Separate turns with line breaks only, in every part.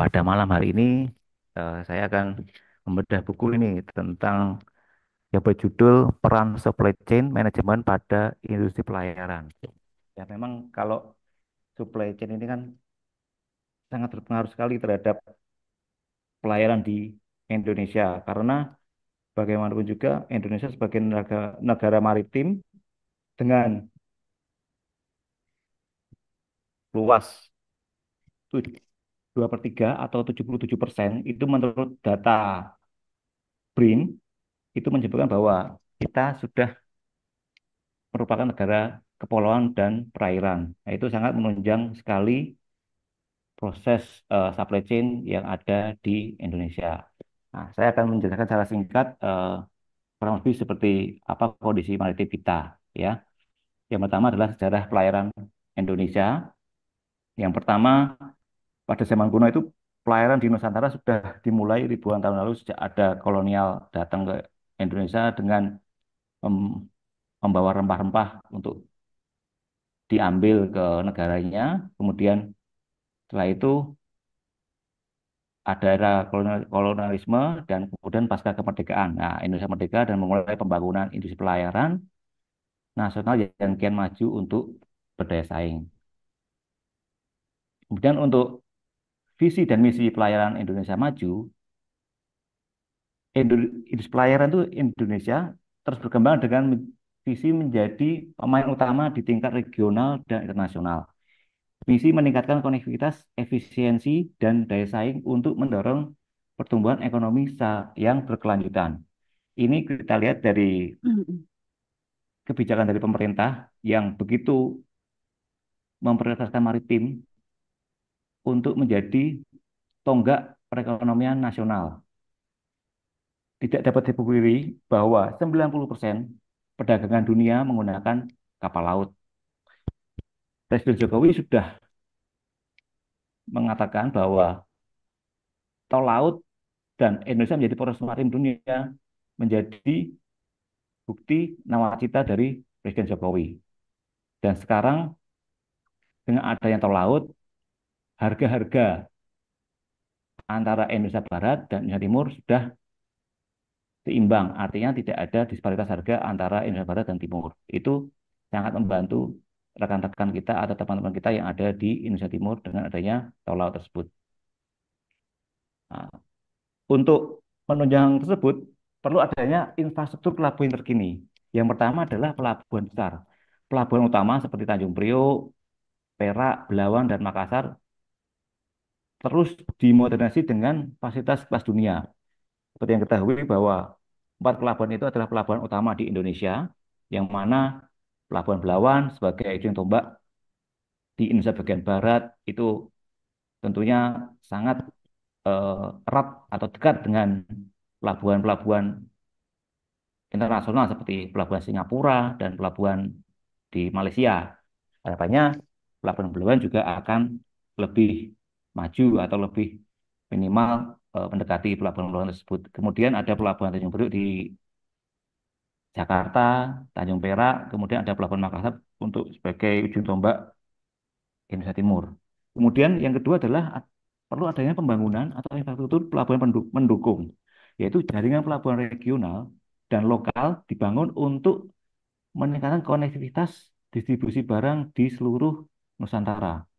Pada malam hari ini uh, saya akan membedah buku ini tentang yang berjudul Peran Supply Chain Management pada Industri Pelayaran. Ya memang kalau supply chain ini kan sangat berpengaruh sekali terhadap pelayaran di Indonesia karena bagaimanapun juga Indonesia sebagai negara, negara maritim dengan luas 2 per 3 atau 77 persen itu menurut data BRIN itu menyebutkan bahwa kita sudah merupakan negara kepulauan dan perairan. Nah, itu sangat menunjang sekali proses uh, supply chain yang ada di Indonesia. Nah, saya akan menjelaskan secara singkat uh, kurang lebih seperti apa kondisi maritim kita ya. Yang pertama adalah sejarah pelayaran Indonesia. Yang pertama pada zaman kuno itu pelayaran di Nusantara sudah dimulai ribuan tahun lalu sejak ada kolonial datang ke Indonesia dengan mem membawa rempah-rempah untuk diambil ke negaranya. Kemudian setelah itu ada era kolonialisme dan kemudian pasca kemerdekaan. Nah, Indonesia merdeka dan memulai pembangunan industri pelayaran nasional yang kian maju untuk berdaya saing. Kemudian untuk visi dan misi pelayaran Indonesia maju, industri pelayaran itu Indonesia terus berkembang dengan visi menjadi pemain utama di tingkat regional dan internasional. Visi meningkatkan konektivitas, efisiensi, dan daya saing untuk mendorong pertumbuhan ekonomi yang berkelanjutan. Ini kita lihat dari mm-hmm. kebijakan dari pemerintah yang begitu memprioritaskan maritim untuk menjadi tonggak perekonomian nasional. Tidak dapat dipungkiri bahwa 90% perdagangan dunia menggunakan kapal laut. Presiden Jokowi sudah mengatakan bahwa tol laut dan Indonesia menjadi poros maritim dunia menjadi bukti nawacita dari Presiden Jokowi. Dan sekarang dengan adanya tol laut, harga-harga antara Indonesia Barat dan Indonesia Timur sudah seimbang. Artinya tidak ada disparitas harga antara Indonesia Barat dan Timur. Itu sangat membantu rekan-rekan kita atau teman-teman kita yang ada di Indonesia Timur dengan adanya tol laut tersebut. Nah, untuk menunjang tersebut, perlu adanya infrastruktur pelabuhan terkini. Yang pertama adalah pelabuhan besar. Pelabuhan utama seperti Tanjung Priok, Perak, Belawan, dan Makassar terus dimodernasi dengan fasilitas kelas dunia. Seperti yang ketahui bahwa empat pelabuhan itu adalah pelabuhan utama di Indonesia, yang mana pelabuhan Belawan sebagai ujung tombak di Indonesia bagian barat itu tentunya sangat eh, erat atau dekat dengan pelabuhan-pelabuhan internasional seperti pelabuhan Singapura dan pelabuhan di Malaysia. Harapannya pelabuhan Belawan juga akan lebih maju atau lebih minimal uh, mendekati pelabuhan-pelabuhan tersebut. Kemudian ada pelabuhan Tanjung Priok di Jakarta, Tanjung Perak, kemudian ada pelabuhan Makassar untuk sebagai ujung tombak Indonesia Timur. Kemudian yang kedua adalah perlu adanya pembangunan atau infrastruktur pelabuhan mendukung, yaitu jaringan pelabuhan regional dan lokal dibangun untuk meningkatkan konektivitas distribusi barang di seluruh Nusantara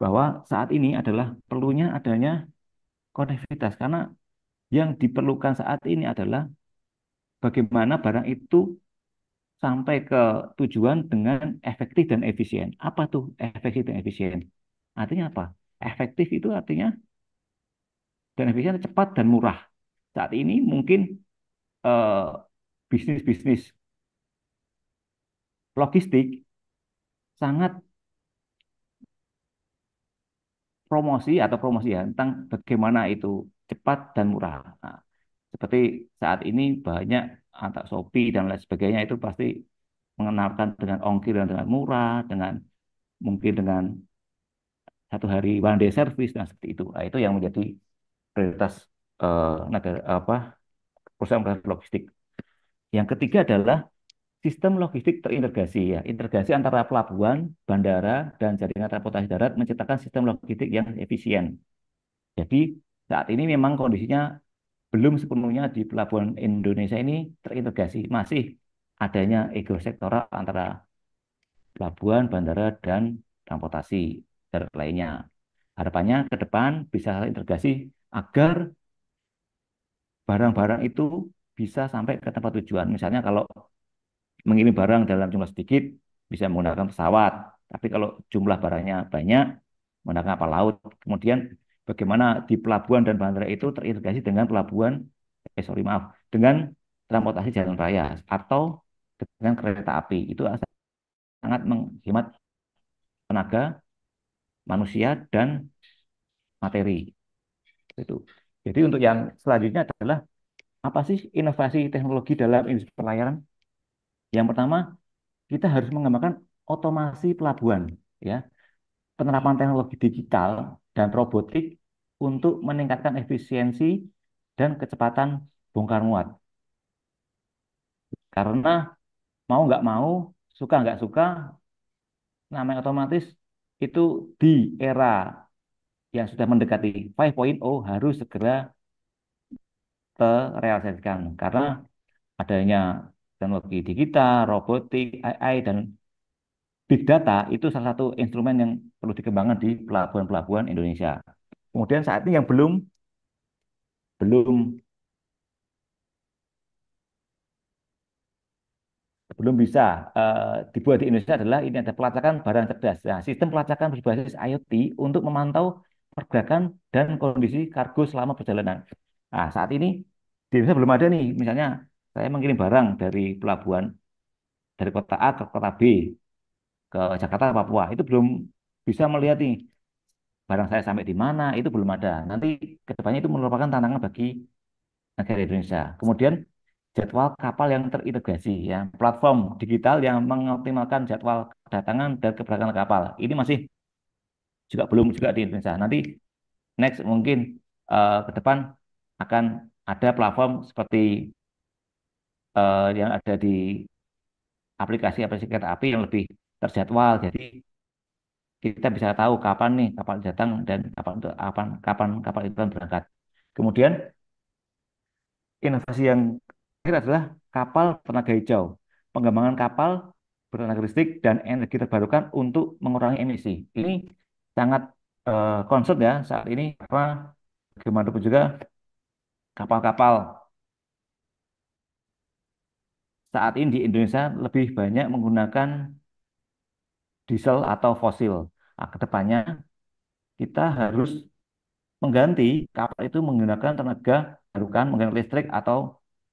bahwa saat ini adalah perlunya adanya konektivitas karena yang diperlukan saat ini adalah bagaimana barang itu sampai ke tujuan dengan efektif dan efisien. Apa tuh efektif dan efisien? Artinya apa? Efektif itu artinya dan efisien cepat dan murah. Saat ini mungkin bisnis eh, bisnis-bisnis logistik sangat promosi atau promosi ya tentang bagaimana itu cepat dan murah. Nah, seperti saat ini banyak antar Shopee dan lain sebagainya itu pasti mengenalkan dengan ongkir dan dengan murah, dengan mungkin dengan satu hari one day service dan seperti itu. Nah, itu yang menjadi prioritas uh, negara apa perusahaan logistik. Yang ketiga adalah Sistem logistik terintegrasi ya, integrasi antara pelabuhan, bandara, dan jaringan transportasi darat menciptakan sistem logistik yang efisien. Jadi saat ini memang kondisinya belum sepenuhnya di pelabuhan Indonesia ini terintegrasi, masih adanya ego sektoral antara pelabuhan, bandara, dan transportasi darat lainnya. Harapannya ke depan bisa terintegrasi agar barang-barang itu bisa sampai ke tempat tujuan. Misalnya kalau mengirim barang dalam jumlah sedikit bisa menggunakan pesawat. Tapi kalau jumlah barangnya banyak, menggunakan kapal laut. Kemudian bagaimana di pelabuhan dan bandara itu terintegrasi dengan pelabuhan, eh sorry maaf, dengan transportasi jalan raya atau dengan kereta api. Itu sangat menghemat tenaga, manusia, dan materi. Itu. Jadi untuk yang selanjutnya adalah apa sih inovasi teknologi dalam industri pelayaran? Yang pertama, kita harus mengembangkan otomasi pelabuhan, ya. Penerapan teknologi digital dan robotik untuk meningkatkan efisiensi dan kecepatan bongkar muat. Karena mau nggak mau, suka nggak suka, namanya otomatis itu di era yang sudah mendekati 5.0 harus segera terrealisasikan karena adanya teknologi digital, robotik, AI, dan big data itu salah satu instrumen yang perlu dikembangkan di pelabuhan-pelabuhan Indonesia. Kemudian saat ini yang belum belum belum bisa uh, dibuat di Indonesia adalah ini ada pelacakan barang cerdas. Nah, sistem pelacakan berbasis IoT untuk memantau pergerakan dan kondisi kargo selama perjalanan. Nah, saat ini di Indonesia belum ada nih, misalnya saya mengirim barang dari pelabuhan dari kota A ke kota B ke Jakarta Papua itu belum bisa melihat nih barang saya sampai di mana itu belum ada. Nanti kedepannya itu merupakan tantangan bagi negara Indonesia. Kemudian jadwal kapal yang terintegrasi, ya platform digital yang mengoptimalkan jadwal kedatangan dan keberangkatan kapal. Ini masih juga belum juga di Indonesia. Nanti next mungkin uh, ke depan akan ada platform seperti uh, yang ada di aplikasi-aplikasi kereta api yang lebih terjadwal. Jadi kita bisa tahu kapan nih kapal datang dan kapan untuk kapan kapan kapal itu berangkat. Kemudian inovasi yang terakhir adalah kapal tenaga hijau, pengembangan kapal bertenaga listrik dan energi terbarukan untuk mengurangi emisi. Ini sangat uh, ya saat ini karena bagaimanapun juga kapal-kapal saat ini di Indonesia lebih banyak menggunakan diesel atau fosil. Nah, kedepannya kita harus mengganti kapal itu menggunakan tenaga terbarukan menggunakan listrik atau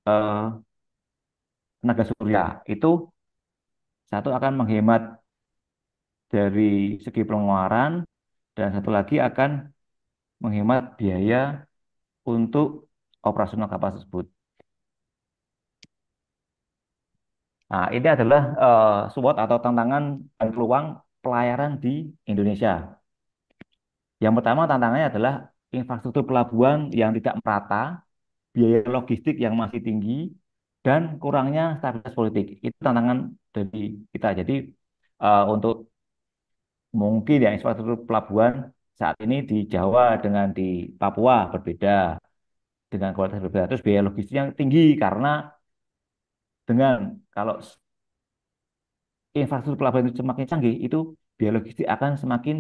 eh, tenaga surya. Itu satu akan menghemat dari segi pengeluaran dan satu lagi akan menghemat biaya untuk operasional kapal tersebut. Nah, ini adalah uh, SWOT atau tantangan dan peluang pelayaran di Indonesia. Yang pertama tantangannya adalah infrastruktur pelabuhan yang tidak merata, biaya logistik yang masih tinggi, dan kurangnya stabilitas politik. Itu tantangan dari kita. Jadi uh, untuk mungkin ya infrastruktur pelabuhan saat ini di Jawa dengan di Papua berbeda dengan kualitas berbeda. Terus biaya logistik yang tinggi karena dengan kalau infrastruktur pelabuhan itu semakin canggih, itu biaya logistik akan semakin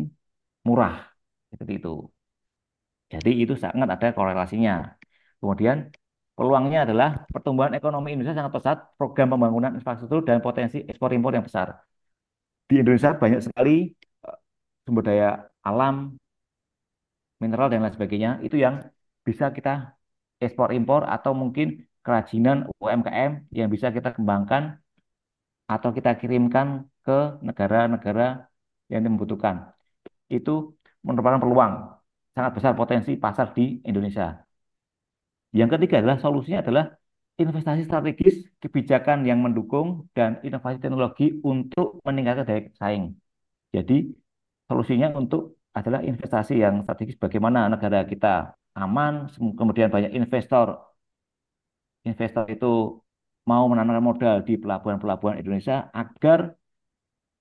murah. Seperti itu. Jadi itu sangat ada korelasinya. Kemudian peluangnya adalah pertumbuhan ekonomi Indonesia sangat pesat, program pembangunan infrastruktur dan potensi ekspor impor yang besar. Di Indonesia banyak sekali e, sumber daya alam, mineral dan lain sebagainya itu yang bisa kita ekspor impor atau mungkin kerajinan UMKM yang bisa kita kembangkan atau kita kirimkan ke negara-negara yang membutuhkan. Itu merupakan peluang sangat besar potensi pasar di Indonesia. Yang ketiga adalah solusinya adalah investasi strategis, kebijakan yang mendukung dan inovasi teknologi untuk meningkatkan daya saing. Jadi solusinya untuk adalah investasi yang strategis bagaimana negara kita aman, kemudian banyak investor investor itu mau menanamkan modal di pelabuhan-pelabuhan Indonesia agar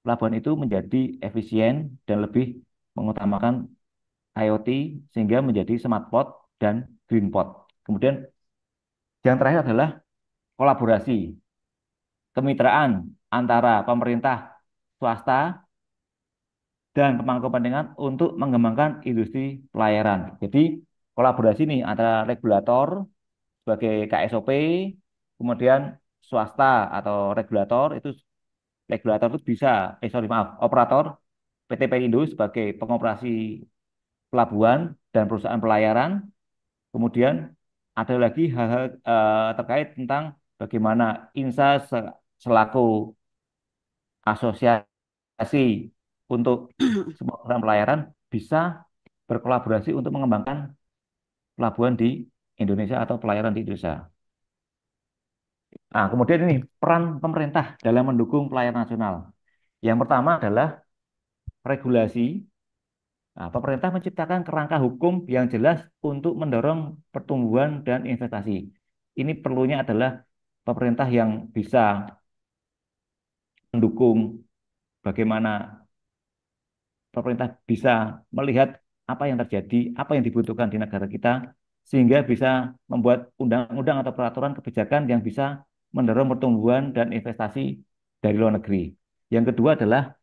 pelabuhan itu menjadi efisien dan lebih mengutamakan IoT sehingga menjadi smart port dan green port. Kemudian yang terakhir adalah kolaborasi, kemitraan antara pemerintah swasta dan pemangku kepentingan untuk mengembangkan industri pelayaran. Jadi kolaborasi ini antara regulator, sebagai KSOP, kemudian swasta atau regulator itu regulator itu bisa, eh sorry maaf, operator PT Pelindo sebagai pengoperasi pelabuhan dan perusahaan pelayaran. Kemudian ada lagi hal-hal eh, terkait tentang bagaimana INSA selaku asosiasi untuk semua perusahaan pelayaran bisa berkolaborasi untuk mengembangkan pelabuhan di Indonesia atau pelayaran di Indonesia. Nah, kemudian ini peran pemerintah dalam mendukung pelayanan nasional. Yang pertama adalah regulasi. Nah, pemerintah menciptakan kerangka hukum yang jelas untuk mendorong pertumbuhan dan investasi. Ini perlunya adalah pemerintah yang bisa mendukung bagaimana pemerintah bisa melihat apa yang terjadi, apa yang dibutuhkan di negara kita, sehingga bisa membuat undang-undang atau peraturan kebijakan yang bisa mendorong pertumbuhan dan investasi dari luar negeri. Yang kedua adalah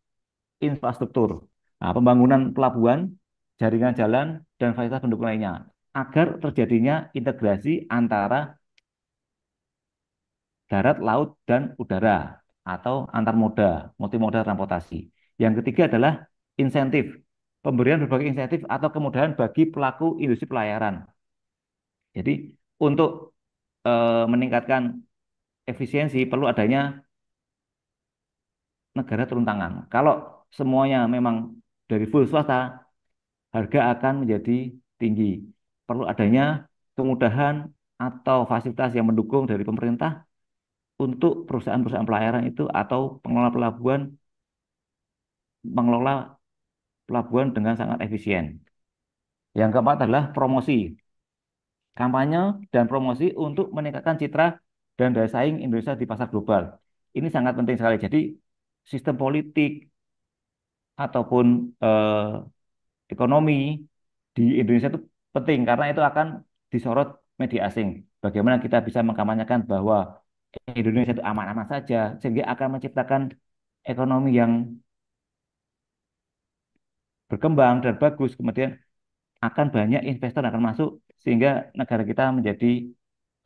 infrastruktur, nah, pembangunan pelabuhan, jaringan jalan, dan fasilitas pendukung lainnya agar terjadinya integrasi antara darat, laut, dan udara atau antar moda, multimoda transportasi. Yang ketiga adalah insentif, pemberian berbagai insentif atau kemudahan bagi pelaku industri pelayaran jadi untuk e, meningkatkan efisiensi perlu adanya negara turun tangan. Kalau semuanya memang dari full swasta, harga akan menjadi tinggi. Perlu adanya kemudahan atau fasilitas yang mendukung dari pemerintah untuk perusahaan-perusahaan pelayaran itu atau pengelola pelabuhan mengelola pelabuhan dengan sangat efisien. Yang keempat adalah promosi kampanye dan promosi untuk meningkatkan citra dan daya saing Indonesia di pasar global. Ini sangat penting sekali. Jadi sistem politik ataupun eh, ekonomi di Indonesia itu penting karena itu akan disorot media asing. Bagaimana kita bisa mengkampanyekan bahwa Indonesia itu aman-aman saja sehingga akan menciptakan ekonomi yang berkembang dan bagus kemudian akan banyak investor akan masuk sehingga negara kita menjadi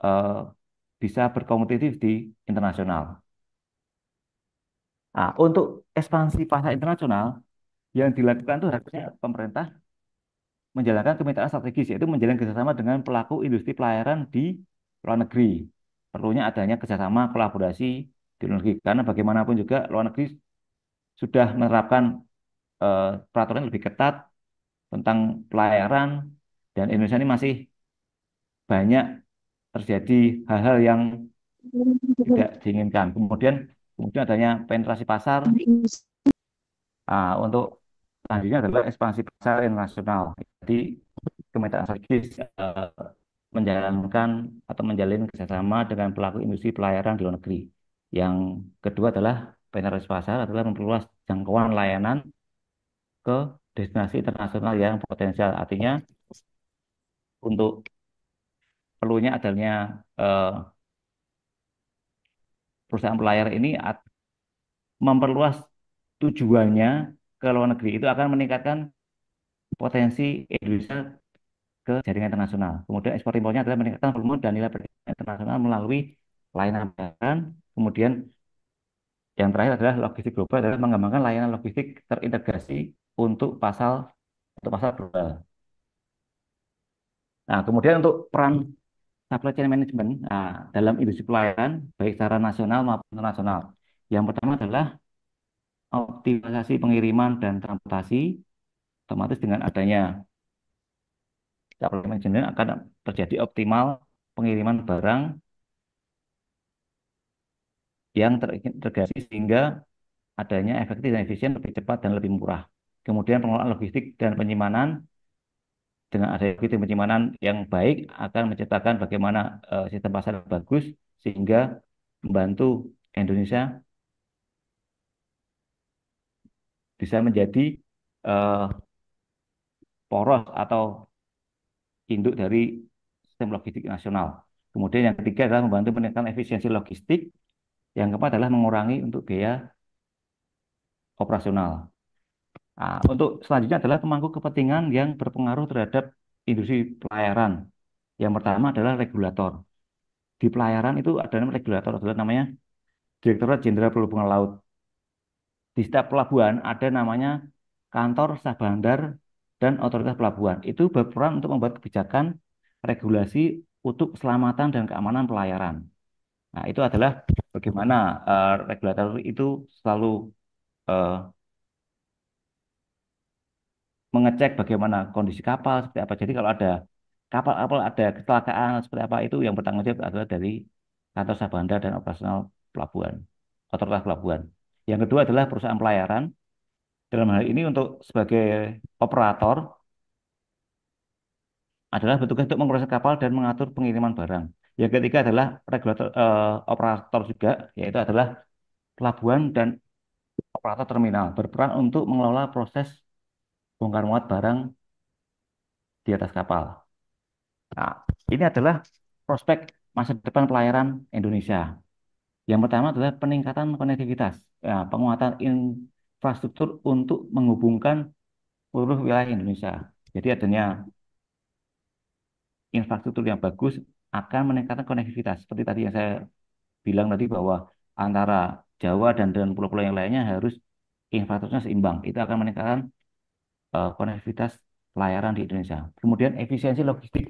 uh, bisa berkompetitif di internasional. Nah, untuk ekspansi pasar internasional yang dilakukan itu harusnya pemerintah menjalankan kemitraan strategis yaitu menjalin kerjasama dengan pelaku industri pelayaran di luar negeri. Perlunya adanya kerjasama kolaborasi di luar negeri karena bagaimanapun juga luar negeri sudah menerapkan uh, peraturan lebih ketat tentang pelayaran dan Indonesia ini masih banyak terjadi hal-hal yang tidak diinginkan. Kemudian kemudian adanya penetrasi pasar uh, untuk selanjutnya adalah ekspansi pasar internasional. Jadi kemitraan Strategis uh, menjalankan atau menjalin kerjasama dengan pelaku industri pelayaran di luar negeri. Yang kedua adalah penetrasi pasar adalah memperluas jangkauan layanan ke destinasi internasional yang potensial. Artinya untuk perlunya adanya uh, perusahaan pelayar ini memperluas tujuannya ke luar negeri itu akan meningkatkan potensi Indonesia ke jaringan internasional. Kemudian ekspor impornya adalah meningkatkan volume dan nilai perdagangan internasional melalui layanan perdagangan. Kemudian yang terakhir adalah logistik global adalah mengembangkan layanan logistik terintegrasi untuk pasal untuk pasar global. Nah, kemudian untuk peran supply chain management nah, dalam industri pelayanan baik secara nasional maupun internasional. Yang pertama adalah optimalisasi pengiriman dan transportasi otomatis dengan adanya supply chain management akan terjadi optimal pengiriman barang yang terintegrasi sehingga adanya efektif dan efisien lebih cepat dan lebih murah. Kemudian pengelolaan logistik dan penyimpanan dengan adanya sistem penyimpanan yang baik akan menciptakan bagaimana uh, sistem pasar yang bagus sehingga membantu Indonesia bisa menjadi uh, poros atau induk dari sistem logistik nasional. Kemudian yang ketiga adalah membantu meningkatkan efisiensi logistik. Yang keempat adalah mengurangi untuk biaya operasional. Nah, untuk selanjutnya adalah pemangku kepentingan yang berpengaruh terhadap industri pelayaran. Yang pertama adalah regulator. Di pelayaran itu ada namanya regulator adalah namanya Direktorat Jenderal Perhubungan Laut. Di setiap pelabuhan ada namanya kantor sah bandar dan otoritas pelabuhan. Itu berperan untuk membuat kebijakan regulasi untuk keselamatan dan keamanan pelayaran. Nah, itu adalah bagaimana uh, regulator itu selalu uh, mengecek bagaimana kondisi kapal seperti apa. Jadi kalau ada kapal-kapal ada kecelakaan seperti apa itu yang bertanggung jawab adalah dari kantor sah bandar dan operasional pelabuhan, otoritas pelabuhan. Yang kedua adalah perusahaan pelayaran. Dalam hal ini untuk sebagai operator adalah bertugas untuk mengurus kapal dan mengatur pengiriman barang. Yang ketiga adalah regulator eh, operator juga yaitu adalah pelabuhan dan operator terminal berperan untuk mengelola proses bongkar muat barang di atas kapal. Nah, ini adalah prospek masa depan pelayaran Indonesia. Yang pertama adalah peningkatan konektivitas, ya, penguatan infrastruktur untuk menghubungkan seluruh wilayah Indonesia. Jadi adanya infrastruktur yang bagus akan meningkatkan konektivitas. Seperti tadi yang saya bilang tadi bahwa antara Jawa dan dengan pulau-pulau yang lainnya harus infrastrukturnya seimbang. Itu akan meningkatkan uh, konektivitas pelayaran di Indonesia. Kemudian efisiensi logistik.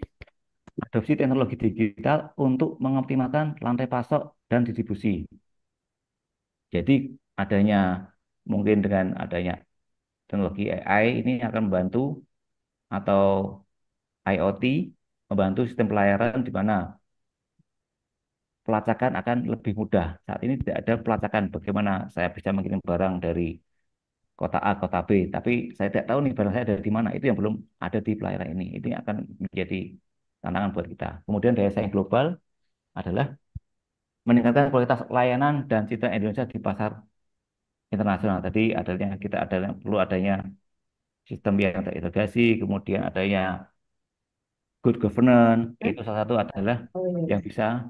Adopsi teknologi digital untuk mengoptimalkan lantai pasok dan distribusi. Jadi adanya mungkin dengan adanya teknologi AI ini akan membantu atau IoT membantu sistem pelayaran di mana pelacakan akan lebih mudah. Saat ini tidak ada pelacakan bagaimana saya bisa mengirim barang dari kota A, kota B. Tapi saya tidak tahu nih barang saya dari mana. Itu yang belum ada di pelayaran ini. Itu yang akan menjadi tantangan buat kita. Kemudian daya saing global adalah meningkatkan kualitas layanan dan citra Indonesia di pasar internasional. Tadi adanya kita ada yang perlu adanya sistem yang terintegrasi, kemudian adanya good governance. Itu salah satu adalah yang bisa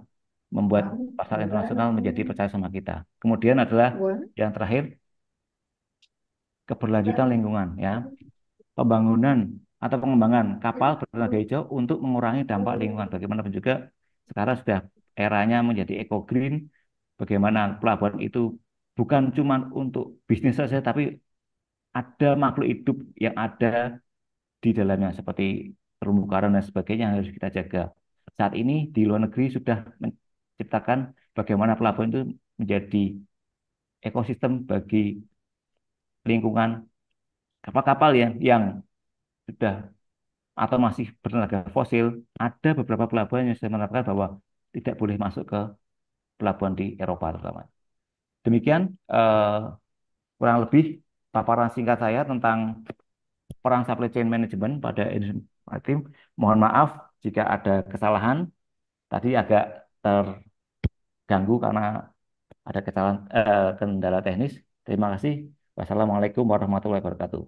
membuat pasar internasional menjadi percaya sama kita. Kemudian adalah yang terakhir keberlanjutan lingkungan ya. Pembangunan atau pengembangan kapal bertenaga hijau untuk mengurangi dampak lingkungan. Bagaimanapun juga sekarang sudah eranya menjadi eco green, bagaimana pelabuhan itu bukan cuma untuk bisnis saja tapi ada makhluk hidup yang ada di dalamnya seperti terumbu karang dan sebagainya harus kita jaga. Saat ini di luar negeri sudah menciptakan bagaimana pelabuhan itu menjadi ekosistem bagi lingkungan kapal-kapal yang yang sudah atau masih bertenaga fosil, ada beberapa pelabuhan yang saya menerapkan bahwa tidak boleh masuk ke pelabuhan di Eropa terutama. Demikian eh, kurang lebih paparan singkat saya tentang perang supply chain management pada industri tim Mohon maaf jika ada kesalahan. Tadi agak terganggu karena ada kesalahan eh, kendala teknis. Terima kasih. Wassalamualaikum warahmatullahi wabarakatuh.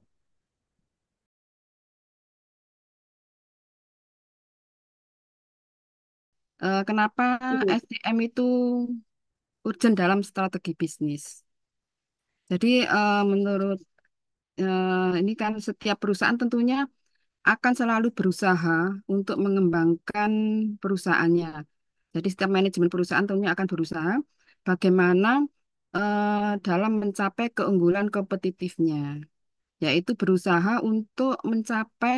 Eh, kenapa iya. SDM itu urgent dalam strategi bisnis? Jadi eh, menurut eh, ini kan setiap perusahaan tentunya akan selalu berusaha untuk mengembangkan perusahaannya. Jadi setiap manajemen perusahaan tentunya akan berusaha bagaimana uh, dalam mencapai keunggulan kompetitifnya, yaitu berusaha untuk mencapai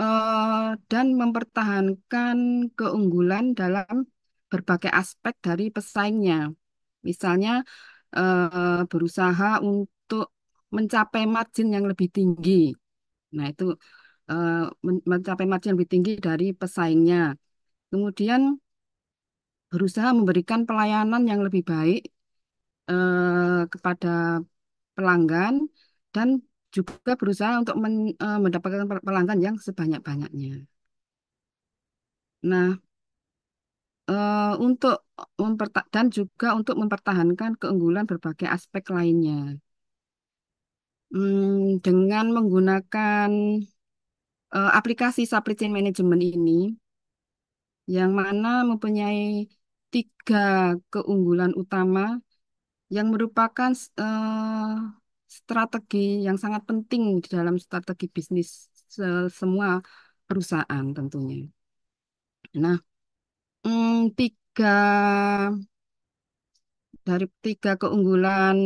uh, dan mempertahankan keunggulan dalam berbagai aspek dari pesaingnya. Misalnya uh, berusaha untuk mencapai margin yang lebih tinggi. Nah, itu mencapai margin yang lebih tinggi dari pesaingnya. Kemudian berusaha memberikan pelayanan yang lebih baik Eh, kepada pelanggan dan juga berusaha untuk men, eh, mendapatkan pelanggan yang sebanyak-banyaknya. Nah, eh, untuk dan juga untuk mempertahankan keunggulan berbagai aspek lainnya. Hmm, dengan menggunakan eh, aplikasi supply chain management ini, yang mana mempunyai tiga keunggulan utama yang merupakan uh, strategi yang sangat penting di dalam strategi bisnis semua perusahaan tentunya. Nah, hmm, tiga dari tiga keunggulan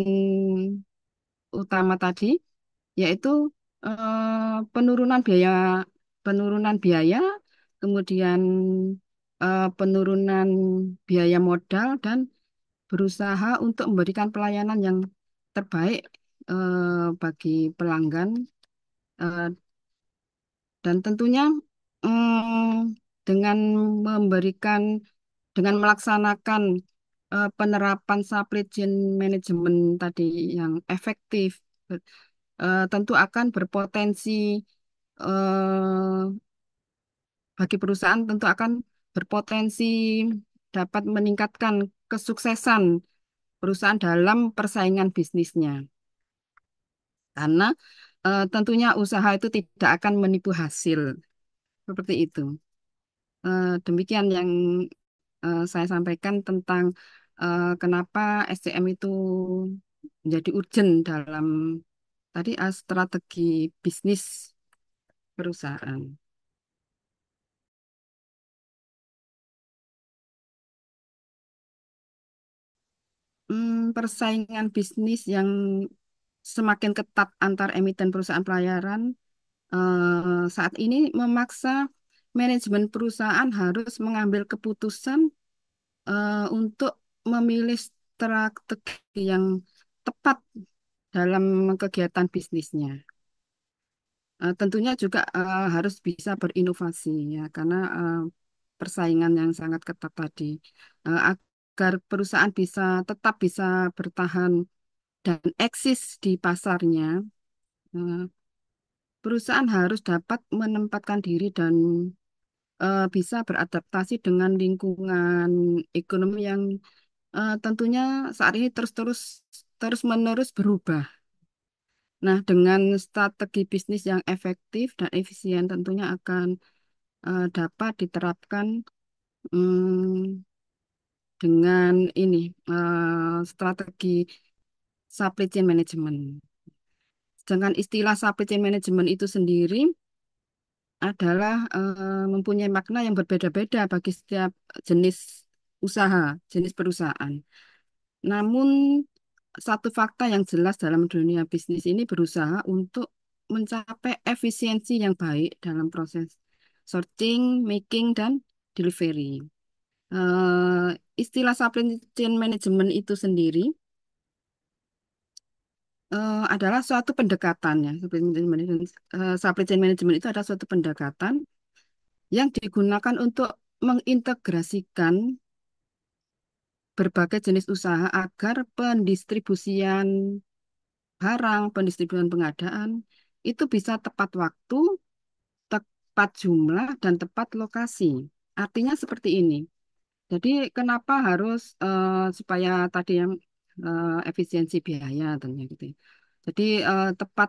utama tadi yaitu uh, penurunan biaya penurunan biaya kemudian uh, penurunan biaya modal dan berusaha untuk memberikan pelayanan yang terbaik eh, bagi pelanggan eh, dan tentunya eh, dengan memberikan dengan melaksanakan eh, penerapan supply chain management tadi yang efektif eh, tentu akan berpotensi eh, bagi perusahaan tentu akan berpotensi dapat meningkatkan kesuksesan perusahaan dalam persaingan bisnisnya. Karena e, tentunya usaha itu tidak akan menipu hasil. Seperti itu. E, demikian yang e, saya sampaikan tentang e, kenapa SCM itu menjadi urgent dalam tadi strategi bisnis perusahaan. Hmm, persaingan bisnis yang semakin ketat antar emiten perusahaan pelayaran eh, saat ini memaksa manajemen perusahaan harus mengambil keputusan eh, untuk memilih strategi yang tepat dalam kegiatan bisnisnya. Eh, tentunya juga eh, harus bisa berinovasi ya karena eh, persaingan yang sangat ketat tadi. Eh, agar perusahaan bisa tetap bisa bertahan dan eksis di pasarnya, eh, perusahaan harus dapat menempatkan diri dan eh, bisa beradaptasi dengan lingkungan ekonomi yang eh, tentunya saat ini terus-terus terus-menerus berubah. Nah, dengan strategi bisnis yang efektif dan efisien tentunya akan dapat diterapkan hmm, dengan ini uh, strategi supply chain management. Sedangkan istilah supply chain management itu sendiri adalah uh, mempunyai makna yang berbeda-beda bagi setiap jenis usaha, jenis perusahaan. Namun satu fakta yang jelas dalam dunia bisnis ini berusaha untuk mencapai efisiensi yang baik dalam proses sorting, making, dan delivery uh, istilah supply chain management itu sendiri uh, adalah suatu pendekatan ya. Supply chain management, eh, supply chain management itu adalah suatu pendekatan yang digunakan untuk mengintegrasikan berbagai jenis usaha agar pendistribusian barang, pendistribusian pengadaan itu bisa tepat waktu, tepat jumlah, dan tepat lokasi. Artinya seperti ini. Jadi kenapa harus uh, supaya tadi yang uh, efisiensi biaya tentunya gitu. Ya. Jadi uh, tepat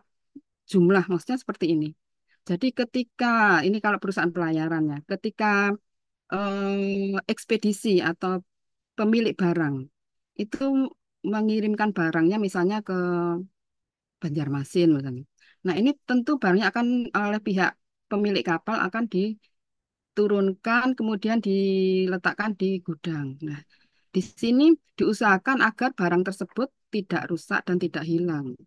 jumlah maksudnya seperti ini. Jadi ketika ini kalau perusahaan pelayarannya, ketika ekspedisi atau pemilik barang itu mengirimkan barangnya misalnya ke Banjarmasin misalnya. Nah, ini tentu barangnya akan oleh pihak pemilik kapal akan di diturunkan kemudian diletakkan di gudang. Nah, di sini diusahakan agar barang tersebut tidak rusak dan tidak hilang.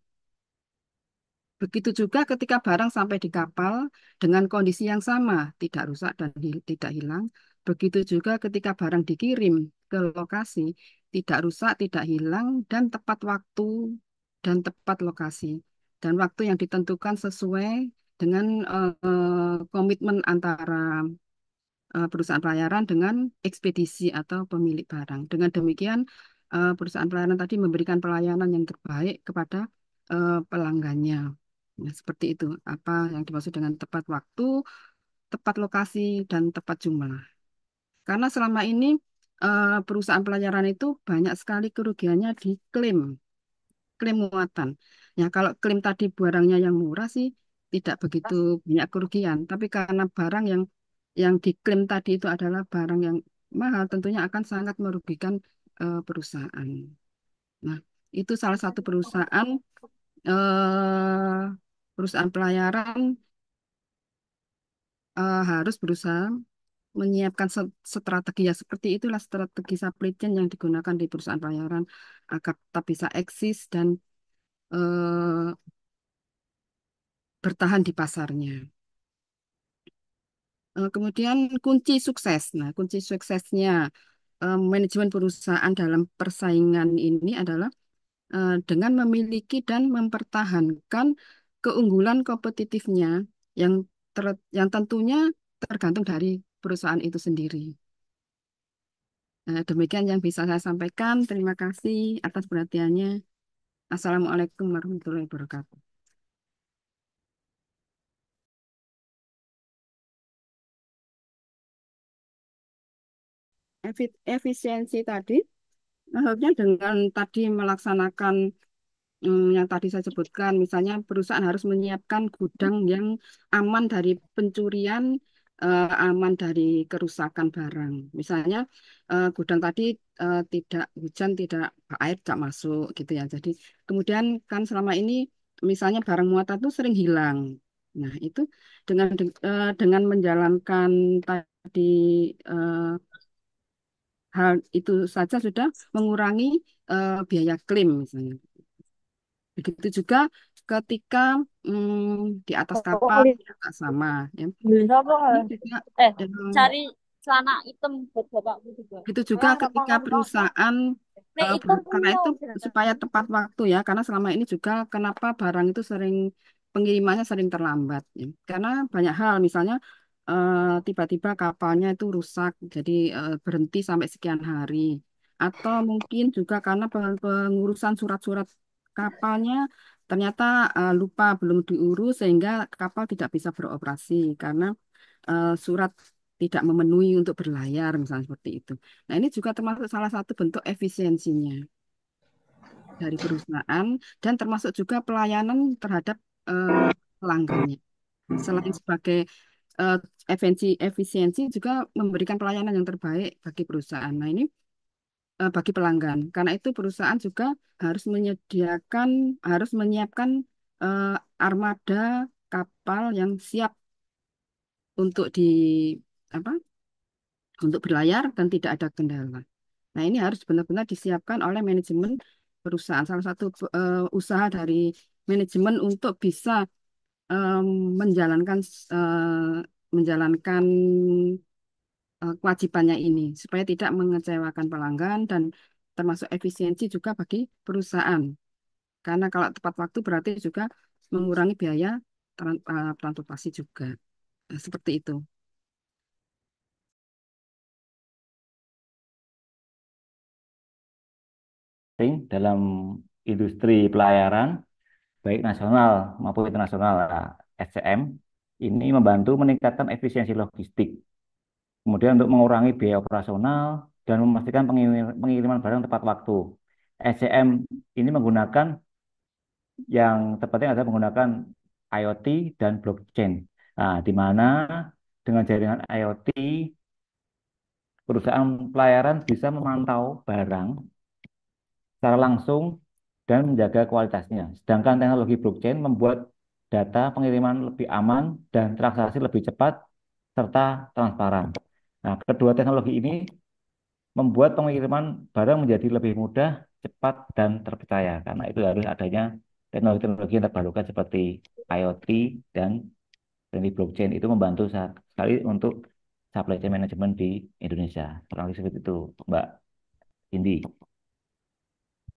Begitu juga ketika barang sampai di kapal dengan kondisi yang sama, tidak rusak dan tidak hilang. Begitu juga ketika barang dikirim ke lokasi, tidak rusak, tidak hilang, dan tepat waktu dan tepat lokasi. Dan waktu yang ditentukan sesuai dengan uh, komitmen antara Eh, perusahaan pelayaran dengan ekspedisi atau pemilik barang. Dengan demikian, eh, perusahaan pelayaran tadi memberikan pelayanan yang terbaik kepada eh, pelanggannya. Nah, seperti itu, apa yang dimaksud dengan tepat waktu, tepat lokasi, dan tepat jumlah. Karena selama ini perusahaan pelayaran itu banyak sekali kerugiannya di klaim, klaim muatan. Ya, kalau klaim tadi barangnya yang murah sih tidak begitu banyak kerugian, tapi karena barang yang yang diklaim tadi itu adalah barang yang mahal tentunya akan sangat merugikan uh, perusahaan. Nah, itu salah satu perusahaan uh, perusahaan pelayaran uh, harus berusaha menyiapkan strategi ya seperti itulah strategi supply chain yang digunakan di perusahaan pelayaran agar tetap bisa eksis dan uh, bertahan di pasarnya. Eh, kemudian kunci sukses. Nah, kunci suksesnya eh, manajemen perusahaan dalam persaingan ini adalah eh, dengan memiliki dan mempertahankan keunggulan kompetitifnya yang ter, yang tentunya tergantung dari perusahaan itu sendiri. demikian yang bisa saya sampaikan. Terima kasih atas perhatiannya. Assalamualaikum warahmatullahi wabarakatuh. efisiensi tadi maksudnya dengan tadi melaksanakan mm, yang tadi saya sebutkan, misalnya perusahaan harus menyiapkan gudang yang aman dari pencurian, eh, aman dari kerusakan barang. Misalnya eh, gudang tadi eh, tidak hujan, tidak air tidak masuk gitu ya. Jadi kemudian kan selama ini misalnya barang muatan itu sering hilang. Nah itu dengan dengan menjalankan tadi hal itu saja sudah mengurangi uh, biaya klaim misalnya. Begitu juga ketika mm, di atas kapal oh, sama ya. Eh? Juga, eh, dalam, eh, cari celana hitam buat bapakku juga. Itu juga nah, ketika perusahaan nah, uh, itu karena itu supaya tepat waktu ya karena selama ini juga kenapa barang itu sering pengirimannya sering terlambat ya. Karena banyak hal misalnya Eh, tiba-tiba uh, kapalnya itu rusak, jadi uh, berhenti sampai sekian hari. Atau mungkin juga karena pengurusan surat-surat kapalnya ternyata uh, lupa belum diurus sehingga kapal tidak bisa beroperasi karena uh, surat tidak memenuhi untuk berlayar misalnya seperti itu. Nah ini juga termasuk salah satu bentuk efisiensinya dari perusahaan dan termasuk juga pelayanan terhadap uh, pelanggannya. Selain sebagai uh, eh, efisiensi efisiensi juga memberikan pelayanan yang terbaik bagi perusahaan. Nah, ini uh, bagi pelanggan. Karena itu perusahaan juga harus menyediakan harus menyiapkan uh, armada kapal yang siap untuk di apa? untuk berlayar dan tidak ada kendala. Nah, ini harus benar-benar disiapkan oleh manajemen perusahaan. Salah satu uh, usaha dari manajemen untuk bisa um, menjalankan uh, menjalankan uh, kewajibannya ini supaya tidak mengecewakan pelanggan dan termasuk efisiensi juga bagi perusahaan. Karena kalau tepat waktu berarti juga mengurangi biaya eh, transportasi juga. Nah, seperti itu.
Dalam industri pelayaran, baik nasional maupun internasional nah, SCM ini membantu meningkatkan efisiensi logistik kemudian untuk mengurangi biaya operasional dan memastikan pengiriman barang tepat waktu SCM ini menggunakan yang tepatnya adalah menggunakan IoT dan blockchain nah, di mana dengan jaringan IoT perusahaan pelayaran bisa memantau barang secara langsung dan menjaga kualitasnya. Sedangkan teknologi blockchain membuat data pengiriman lebih aman dan transaksi lebih cepat serta transparan. Nah, kedua teknologi ini membuat pengiriman barang menjadi lebih mudah, cepat, dan terpercaya. Karena itu harus adanya teknologi-teknologi yang terbarukan seperti IoT dan teknologi blockchain itu membantu sekali untuk supply chain management di Indonesia. Kurang lebih seperti itu, Mbak Indi.